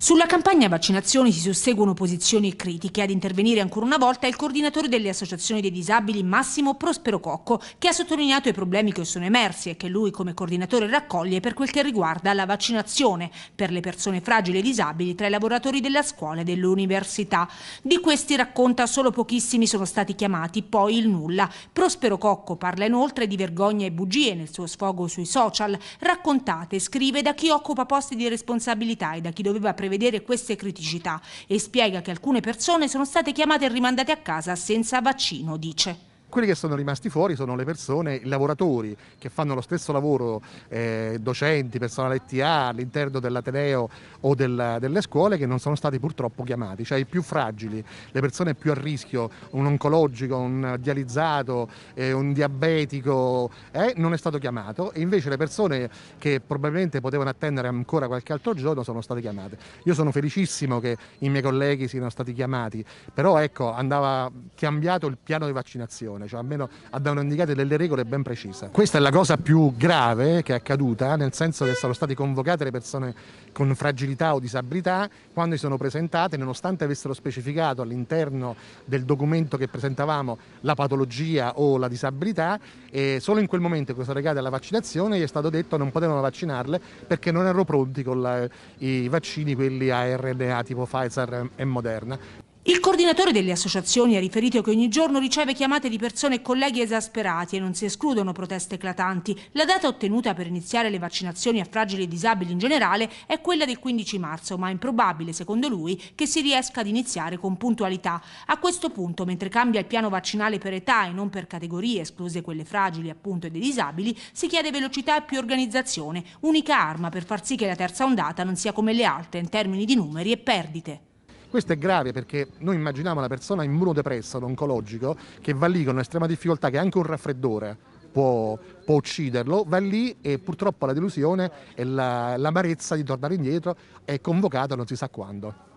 Sulla campagna vaccinazioni si susseguono posizioni critiche. Ad intervenire ancora una volta è il coordinatore delle associazioni dei disabili Massimo Prospero Cocco, che ha sottolineato i problemi che sono emersi e che lui come coordinatore raccoglie per quel che riguarda la vaccinazione per le persone fragili e disabili tra i lavoratori della scuola e dell'università. Di questi racconta solo pochissimi sono stati chiamati, poi il nulla. Prospero Cocco parla inoltre di vergogna e bugie nel suo sfogo sui social, raccontate, scrive da chi occupa posti di responsabilità e da chi doveva prevedere prevedere queste criticità e spiega che alcune persone sono state chiamate e rimandate a casa senza vaccino, dice. Quelli che sono rimasti fuori sono le persone, i lavoratori che fanno lo stesso lavoro, eh, docenti, personale TA all'interno dell'Ateneo o del, delle scuole che non sono stati purtroppo chiamati, cioè i più fragili, le persone più a rischio, un oncologico, un dializzato, eh, un diabetico, eh, non è stato chiamato e invece le persone che probabilmente potevano attendere ancora qualche altro giorno sono state chiamate. Io sono felicissimo che i miei colleghi siano stati chiamati, però ecco andava cambiato il piano di vaccinazione legislazione, cioè almeno andavano indicate delle regole ben precise. Questa è la cosa più grave che è accaduta, nel senso che sono state convocate le persone con fragilità o disabilità quando si sono presentate, nonostante avessero specificato all'interno del documento che presentavamo la patologia o la disabilità, e solo in quel momento che sono legate alla vaccinazione gli è stato detto che non potevano vaccinarle perché non erano pronti con la, i vaccini, quelli a RNA tipo Pfizer e Moderna. Il coordinatore delle associazioni ha riferito che ogni giorno riceve chiamate di persone e colleghi esasperati e non si escludono proteste eclatanti. La data ottenuta per iniziare le vaccinazioni a fragili e disabili in generale è quella del 15 marzo, ma è improbabile, secondo lui, che si riesca ad iniziare con puntualità. A questo punto, mentre cambia il piano vaccinale per età e non per categorie, escluse quelle fragili appunto e dei disabili, si chiede velocità e più organizzazione, unica arma per far sì che la terza ondata non sia come le altre in termini di numeri e perdite. Questo è grave perché noi immaginiamo una persona immunodepressa, un oncologico, che va lì con un'estrema difficoltà, che anche un raffreddore Può, può, ucciderlo, va lì e purtroppo la delusione e la, l'amarezza di tornare indietro è convocata non si sa quando.